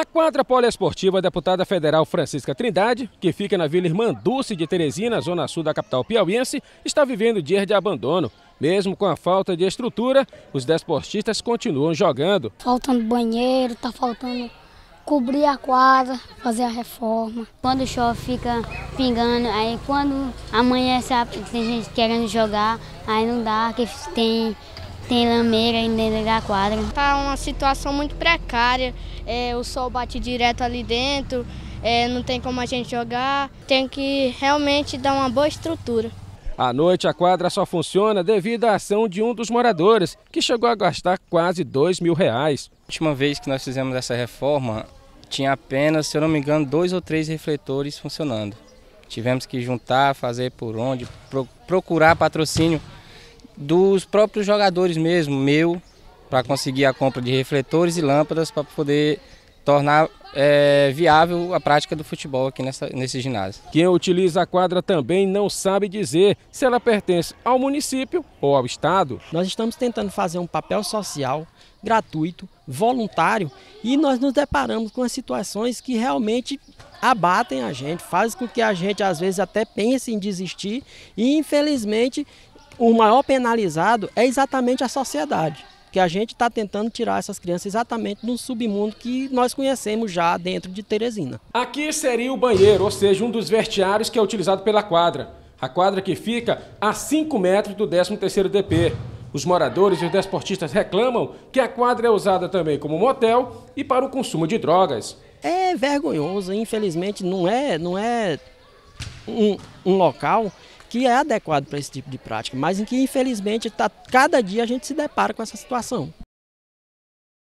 A quadra poliesportiva é deputada federal Francisca Trindade, que fica na Vila Irmã Dulce de Teresina, zona sul da capital piauiense, está vivendo dias de abandono. Mesmo com a falta de estrutura, os desportistas continuam jogando. Faltando banheiro, tá faltando cobrir a quadra, fazer a reforma. Quando chove fica pingando, aí quando amanhece tem gente querendo jogar, aí não dá, que tem tem lameira ainda dentro da quadra. Tá uma situação muito precária, é, o sol bate direto ali dentro, é, não tem como a gente jogar, tem que realmente dar uma boa estrutura. À noite, a quadra só funciona devido à ação de um dos moradores, que chegou a gastar quase dois mil reais. A última vez que nós fizemos essa reforma, tinha apenas, se eu não me engano, dois ou três refletores funcionando. Tivemos que juntar, fazer por onde, procurar patrocínio dos próprios jogadores mesmo, meu, para conseguir a compra de refletores e lâmpadas para poder tornar é, viável a prática do futebol aqui nessa, nesse ginásio. Quem utiliza a quadra também não sabe dizer se ela pertence ao município ou ao estado. Nós estamos tentando fazer um papel social gratuito, voluntário, e nós nos deparamos com as situações que realmente abatem a gente, fazem com que a gente às vezes até pense em desistir e infelizmente o maior penalizado é exatamente a sociedade, que a gente está tentando tirar essas crianças exatamente do submundo que nós conhecemos já dentro de Teresina. Aqui seria o banheiro, ou seja, um dos vestiários que é utilizado pela quadra. A quadra que fica a 5 metros do 13º DP. Os moradores e os desportistas reclamam que a quadra é usada também como motel e para o consumo de drogas. É vergonhoso, infelizmente não é, não é um, um local que é adequado para esse tipo de prática, mas em que infelizmente tá, cada dia a gente se depara com essa situação.